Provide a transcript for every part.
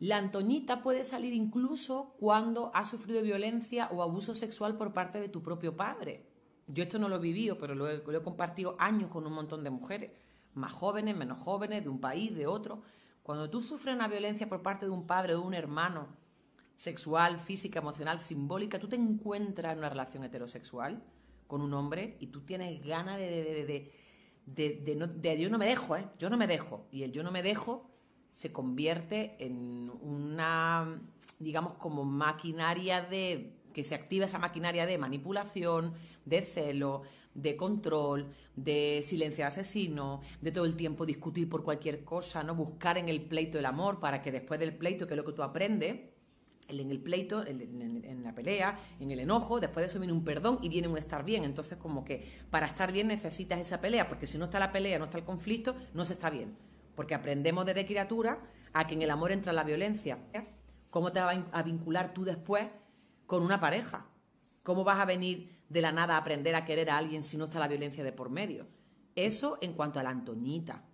La Antoñita puede salir incluso cuando ha sufrido violencia o abuso sexual por parte de tu propio padre. Yo esto no lo he vivido, pero lo he, compartido años con un montón de mujeres, más jóvenes, menos jóvenes, de un país, de otro. Cuando tú sufres una violencia por parte de un padre o de un hermano, sexual, física, emocional, simbólica, tú te encuentras en una relación heterosexual con un hombre y tú tienes ganas de, de, de, no, de, yo no me dejo, ¿eh? Yo no me dejo. Y el yo no me dejo se convierte en una, digamos, como maquinaria de, que se activa esa maquinaria de manipulación, de celo, de control, de silencio asesino, de todo el tiempo discutir por cualquier cosa, ¿no? Buscar en el pleito el amor para que después del pleito, que es lo que tú aprendes, en el pleito, en, la pelea, en el enojo, después de eso viene un perdón y viene un estar bien. Entonces, como que para estar bien necesitas esa pelea, porque si no está la pelea, no está el conflicto, no se está bien porque aprendemos desde criatura a que en el amor entra la violencia. ¿Cómo te vas a vincular tú después con una pareja? ¿Cómo vas a venir de la nada a aprender a querer a alguien si no está la violencia de por medio? Eso en cuanto a la Antoñita.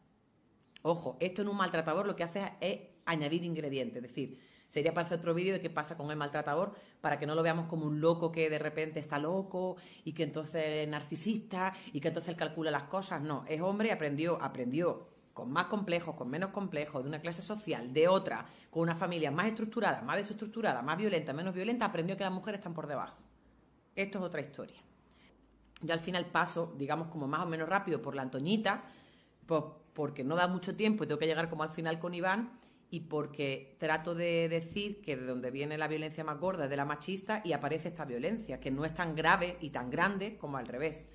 Ojo, esto en un maltratador lo que hace es añadir ingredientes, es decir, sería para hacer otro vídeo de qué pasa con el maltratador para que no lo veamos como un loco que de repente está loco y que entonces es narcisista y que entonces calcula las cosas. No, es hombre, y aprendió, aprendió con más complejos, con menos complejos, de una clase social, de otra, con una familia más estructurada, más desestructurada, más violenta, menos violenta, aprendió que las mujeres están por debajo. Esto es otra historia. Yo al final paso, digamos, como más o menos rápido por la Antoñita, pues, porque no da mucho tiempo y tengo que llegar como al final con Iván y porque trato de decir que de donde viene la violencia más gorda es de la machista y aparece esta violencia, que no es tan grave y tan grande como al revés.